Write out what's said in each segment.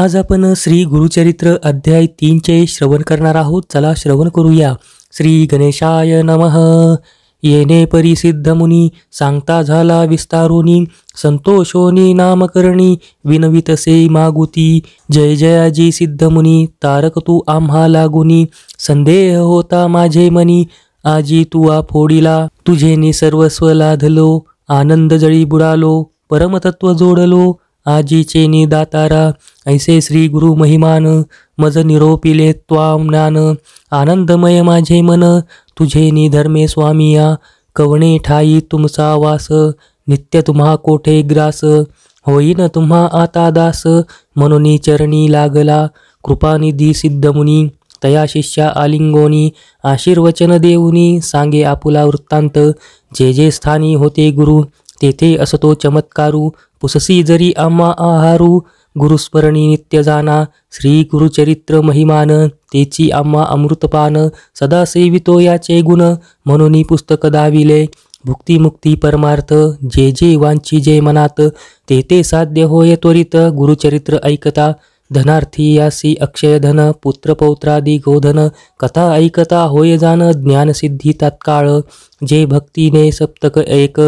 आज आपण श्री गुरुचरित्र अध्याय तीनचे श्रवण करणार आहोत चला श्रवण करूया श्री गणेशाय नम येणे परिसिद्ध मुनी सांगता झाला विस्तारोनी संतोषोनी नामकरणी विनवितसे मागुती जय जयाजी मुनी तारक तू आम्हा लागुनी संदेह होता माझे मनी आजी तुआ फोडिला तुझेनी सर्वस्व लाधलो आनंद जळी बुडालो परमतत्व जोडलो आजीचे दातारा ऐसे श्री गुरु महिमान मज निरोपिले त्वाम ज्ञान आनंदमय माझे मन तुझे निधर्मे स्वामिया कवणे ठाई तुमचा वास नित्य तुम्हा कोठे ग्रास होईन तुम्हा आता दास मनोनी चरणी लागला कृपानिधी सिद्धमुनी तया शिष्या आलिंगोनी आशीर्वचन देऊनी सांगे आपुला वृत्तांत जे जे स्थानी होते गुरु तेथे असतो चमत्कारू पुससी जरी आम्हा आहारू गुरुस्मरणी नित्य जाना श्री गुरुचरित्र महिमान तेची आम्हा अमृतपान सदा सेवितो याचे गुण म्हणून पुस्तक दाविले भुक्तीमुक्ती परमार्थ जे जे वांची जे मनात ते ते साध्य होय त्वरित गुरुचरित्र ऐकता धनार्थी यासी पुत्र पौत्रादी गोधन कथा ऐकता होय जान ज्ञानसिद्धी तत्काळ जे भक्तीने सप्तक एक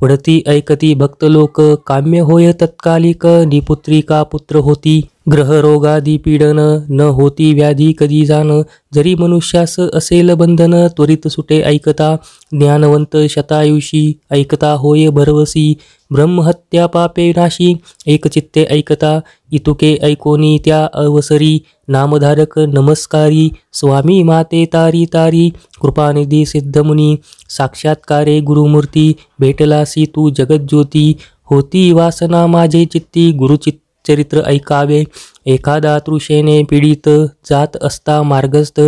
पढती ऐकती भक्त लोक काम्य होय तत्कालिक निपुत्री का पुत्र होती ग्रहरोगादी पीडन न होती व्याधी कधी जाण जरी मनुष्यास असेल बंधन त्वरित सुटे ऐकता ज्ञानवंत शतायुषी ऐकता होय भरवसी ब्रह्महत्या पापे नाशी एकचित्ते ऐकता इतुके ऐकोनी त्या अवसरी नामधारक नमस्कारी स्वामी माते तारी तारी कृपानिधी सिद्धमुनी साक्षात्कारे गुरुमूर्ती भेटलासी तू जगज्योती होती वासना माझे चित्ती गुरुचित्ती चरित्र ऐकावे एखादा तृषेने पीडित जात असता मार्गस्त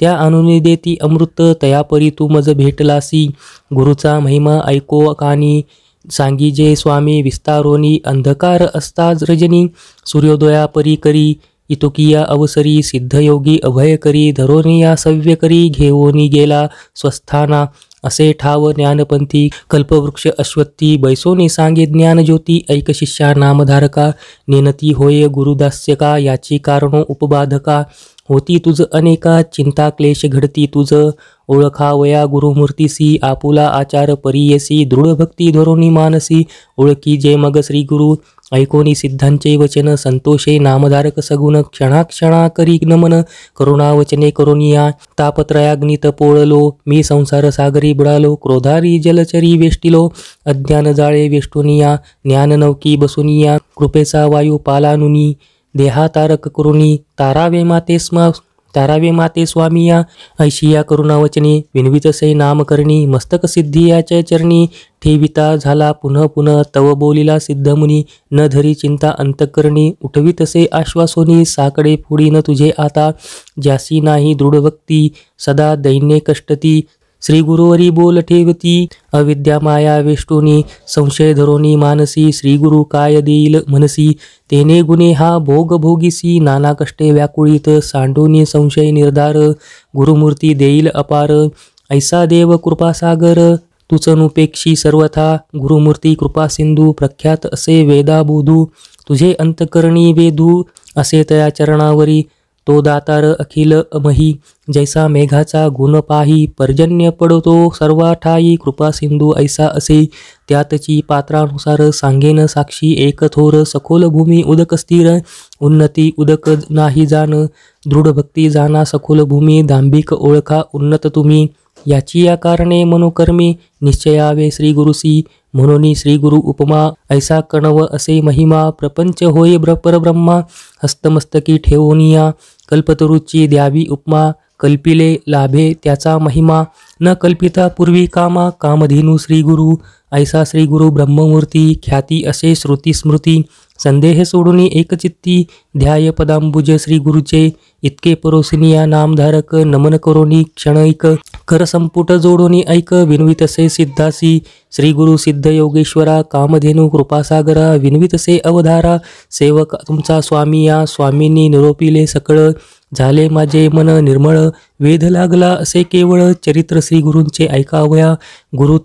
त्या अनुनी देती अमृत तयापरी तू मज भेटलासी गुरुचा महिमा ऐको कानी सांगी जे स्वामी विस्तारोनी अंधकार असता रजनी सूर्योदया परी करी इतुकिया अवसरी सिद्धयोगी अभय करी धरोनिया सव्य करी घेवोनी गेला स्वस्थाना असे ठाव ज्ञानपंथी कल्पवृक्ष अश्वत्ती बैसोने सांगे ज्ञानज्योती शिष्या नामधारका नेनती होय गुरुदास्यका याची कारणो उपबाधका होती तुझ अनेका चिंता क्लेश घडती तुझ ओळखावया गुरुमूर्तीसी आपुला आचार परीयसी दृढ भक्ती धोरोनी मानसी ओळखी जय मग श्री गुरु ऐकोनी सिद्धांचे वचन संतोषे नामधारक सगुण क्षणाक्षणा करी नमन करुणा वचने करुणिया तापत्रयाग्नित पोळलो मी संसार सागरी बुडालो क्रोधारी जलचरी वेष्टिलो अज्ञान जाळे वेष्टुनिया नौकी बसुनिया कृपेचा वायू पालानुनी देहातारक करुणी तारावे माते स्म तारावे माते स्वामीया ऐशिया करुणावचनी नाम नामकरणी मस्तक सिद्धियाच्या चरणी ठेविता झाला पुनः पुनः तव बोलिला सिद्धमुनी न धरी चिंता अंतकरणी तसे आश्वासोनी साकडे फुडी न तुझे आता जासी नाही दृढ दृढभक्ती सदा दैन्ये कष्टती श्री गुरुवरी बोल ठेवती अविद्या माया विष्णुनी संशय धरोनी मानसी श्री गुरु काय देईल मनसी तेने गुणे हा भोग भोगीसी नाना कष्टे व्याकुळीत सांडोनी संशय निर्धार गुरुमूर्ती देईल अपार ऐसा देव कृपासागर तुचनुपेक्षी सर्वथा गुरुमूर्ती कृपासिंधू प्रख्यात असे वेदाबोधू तुझे अंतकरणी वेधू असे तया चरणावरी तो दातार अखिल अमही जैसा मेघाचा गुण पाही पर्जन्य पडतो सर्वाठाई कृपा सिंधू ऐसा असे त्यातची पात्रानुसार सांगेन साक्षी एक थोर सखोल भूमी उदक स्थिर उन्नती उदक नाही जाण दृढ भक्ती जाना सखोल भूमी दांभिक ओळखा उन्नत तुम्ही याची या कारणे मनोकर्मी निश्चयावे श्री गुरुसी म्हणून श्री गुरु उपमा ऐसा कणव असे महिमा प्रपंच होय परब्रह्मा हस्तमस्तकी ठेवोनिया कल्पतरुची द्यावी उपमा कल्पिले लाभे त्याचा महिमा न कल्पिता पूर्वी कामा श्री श्रीगुरु ऐसा श्रीगुरु ब्रह्ममूर्ती ख्याती असे श्रुती स्मृती संदेह सोडून एकचित्ती ध्याय पदांबुज गुरुचे इतके परोसिनिया नामधारक नमन करोनी क्षणैक करसंपुट जोडोनी ऐक विनवितसे सिद्धासी श्री गुरु सिद्ध योगेश्वरा कामधेनु कृपासागरा विनवितसे अवधारा सेवक तुमचा स्वामी या स्वामींनी निरोपिले सकळ झाले माझे मन निर्मळ वेध लागला असे केवळ चरित्र श्री गुरूंचे ऐकावया गुरु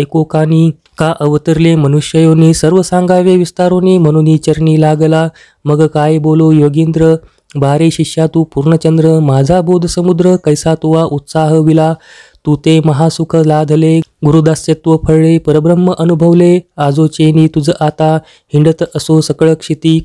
ऐको कानी का अवतरले मनुष्ययोनी सर्व सांगावे विस्तारोनी मनुनी चरणी लागला मग काय बोलो योगींद्र बारे शिष्या तू पूर्णचंद्र माझा बोध समुद्र कैसा तुवा उत्साह विला तू ते महासुख लाधले गुरुदास्यत्व फळले परब्रह्म अनुभवले आजो चेनी तुझ आता हिंडत असो सकळ क्षिती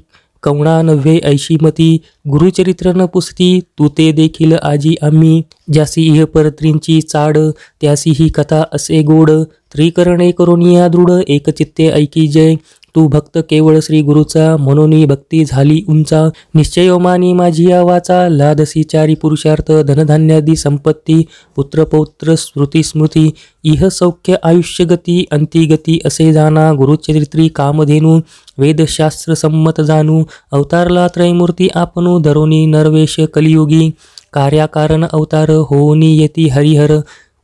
कवणा नव्हे ऐशी मती गुरुचरित्र न पुसती तू ते देखील आजी आम्ही ज्यासी इह परत्रींची चाड त्यासी ही कथा असे गोड त्रिकरणे करोनिया दृढ एकचित्ते ऐकी जय तू भक्त केवळ श्री गुरुचा मनोनी भक्ती झाली उंचा मानी माझी आवाचा लादसी चारी पुरुषार्थ धनधान्यादी संपत्ती पुत्रपौत्र स्मृती स्मृती इह सौख्य आयुष्यगती अंतिगती असे जाना गुरुचरित्री कामधेनू वेदशास्त्र संमत जाणू अवतारला त्रयमूर्ती आपणू धरोनी नरवेश कलियुगी कार्याकारण अवतार होनी येती हरिहर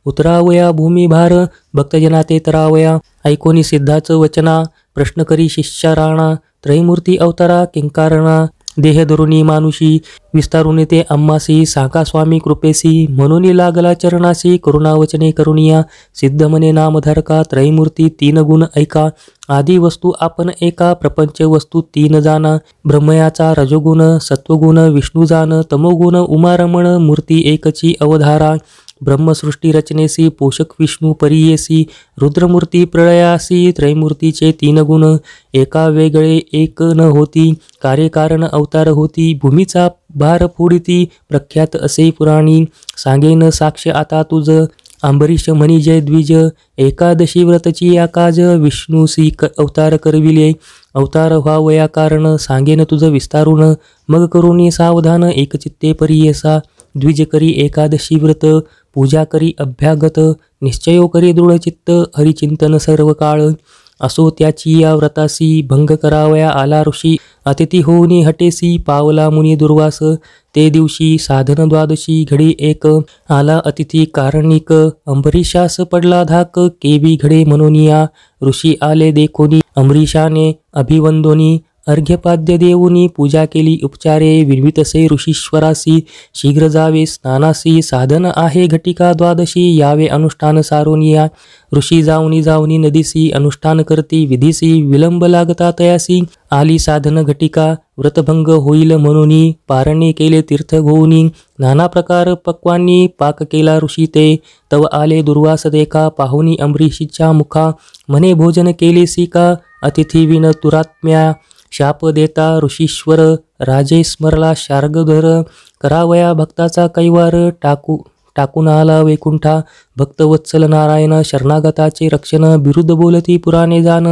उतरावया भूमिभार भक्तजना ते तरावया ऐकोनी सिद्धाचं वचना प्रश्न करी शिष्या राणा त्रयमूर्ती अवतारा किंकारणा देहधरुणी मानुषी विस्तारुने ते अम्मासी साका स्वामी कृपेसी म्हणून लागला चरणासी करुणावचने करुणिया सिद्धमने नामधारका त्रयमूर्ती तीन गुण ऐका आदी वस्तू आपण एका प्रपंच वस्तू तीन जाना ब्रह्मयाचा रजोगुण सत्वगुण विष्णू तमोगुण उमारमण मूर्ती एकची अवधारा ब्रह्मसृष्टी रचनेसी पोषक विष्णू परियेसी रुद्रमूर्ती प्रळयासी त्रैमूर्तीचे तीन गुण एका वेगळे एक न होती कार्यकारण अवतार होती भूमीचा भार फोडती प्रख्यात असे पुराणी सांगेन साक्ष आता तुझ आंबरीश जय द्विज एकादशी व्रतची आकाज विष्णूसी क अवतार करविले अवतार व्हावया कारण सांगेन तुझं विस्तारून मग करुणी सावधान एकचित्ते परियसा द्विज करी एकादशी व्रत पूजा करी अभ्यागत निश्चयो करी दृढचित्त हरिचिंतन सर्व काळ असो त्याची या व्रतासी भंग करावया आला ऋषी अतिथी होऊनी हटेसी पावला मुनी दुर्वास ते दिवशी साधन द्वादशी घडी एक आला अतिथी कारणिक अंबरीशास पडला धाक केवी घडे मनोनिया ऋषी आले देखोनी अमरीशाने अभिवंदोनी अर्घ्यपाद्य देऊनी पूजा केली उपचारे विन्वितसे ऋषीश्वरासी शीघ्र जावे स्नानासी साधन आहे घटिका द्वादशी यावे अनुष्ठान सारोनिया ऋषी जाऊनी जाऊनी नदीसी अनुष्ठान करती विधिसी विलंब लागता तयासी आली साधन घटिका व्रतभंग होईल म्हणूनी पारणे केले तीर्थ घेऊनी नाना प्रकार पक्वांनी पाक केला ऋषी ते तव आले दुर्वास देखा पाहुनी अंबरीषीच्या मुखा मने भोजन केले सी का अतिथी विन तुरात्म्या शाप देता ऋषीश्वर राजे स्मरला शार्गधर करावया भक्ताचा कैवार टाकू टाकून आला वैकुंठा भक्तवत्सल नारायण शरणागताचे रक्षण बिरुद्ध बोलती पुराणे जाण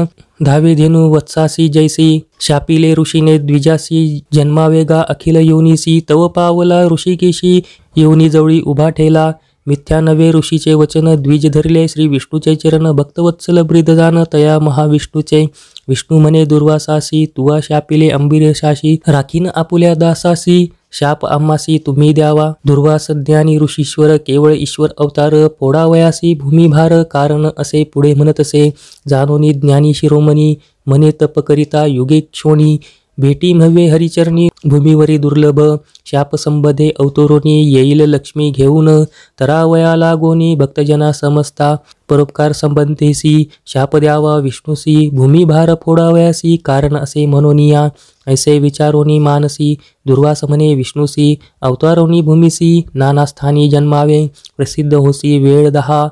धावे धेनु वत्सासी जैसी शापिले ऋषीने द्विजासी जन्मावेगा अखिल योनीसी तव पावला ऋषिकेशी योनीजवळी उभा ठेला मिथ्या नवे ऋषीचे वचन द्विज धरले श्री विष्णूचे चरण भक्तवत्सल जाण तया महाविष्णूचे विष्णू मने दुर्वासासी तुवा शापिले शाशी राखीन आपुल्या दासासी शाप आम्हासी तुम्ही द्यावा दुर्वास ज्ञानी ऋषीश्वर केवळ ईश्वर अवतार फोडावयासी भूमिभार कारण असे पुढे म्हणत असे जाणोनी ज्ञानी शिरोमणी मने करिता युगे क्षोणी भेटी भव्ये हरिचरणी भूमीवरी दुर्लभ संबधे अवतोरोनी येईल लक्ष्मी घेऊन तरावया लागोनी भक्तजना समस्ता परोपकार संबंधेसी शाप द्यावा विष्णुसी भार फोडावयासी कारण असे मनोनिया ऐसे विचारोनी मानसी दुर्वासमने विष्णुसी अवतारोनी भूमिसी नानास्थानी जन्मावे प्रसिद्ध होसी वेळ दहा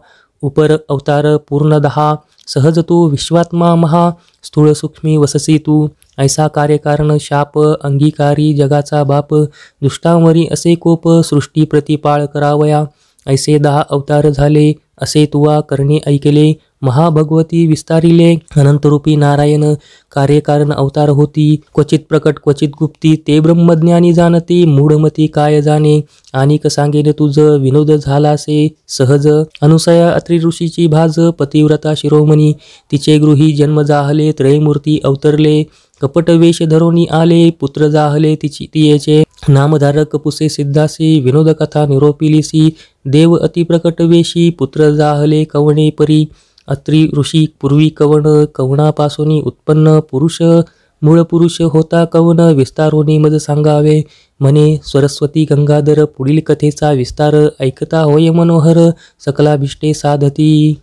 उपर अवतार पूर्ण दहा सहज तू विश्वात्मा महा स्थूळ सूक्ष्मी वससी तू ऐसा कार्यकारण शाप अंगीकारी जगाचा बाप दुष्टांवरी असे कोप सृष्टी प्रतिपाळ करावया ऐसे दहा अवतार झाले असे तुवा करणे ऐकले महाभगवती विस्तारिले अनंतरूपी नारायण कार्यकारण अवतार होती क्वचित प्रकट क्वचित गुप्ती ते ब्रह्मज्ञानी जाणती मूढमती काय जाणे क सांगेल तुझ विनोद झालासे सहज अनुसया अत्री ऋषीची भाज पतिव्रता शिरोमणी तिचे गृही जन्म जाहले त्रयमूर्ती अवतरले कपट वेश धरोनी आले पुत्र जाहले तिची तियेचे नामधारक पुसे सिद्धासी कथा निरोपिलीसी देव वेशी पुत्र जाहले कवणे परी अत्री ऋषी पूर्वी कवण कवणापासून उत्पन्न पुरुष मूळ पुरुष होता कवन विस्तारोनी मज सांगावे मने सरस्वती गंगाधर पुढील कथेचा विस्तार ऐकता होय मनोहर सकलाभिष्टे साधती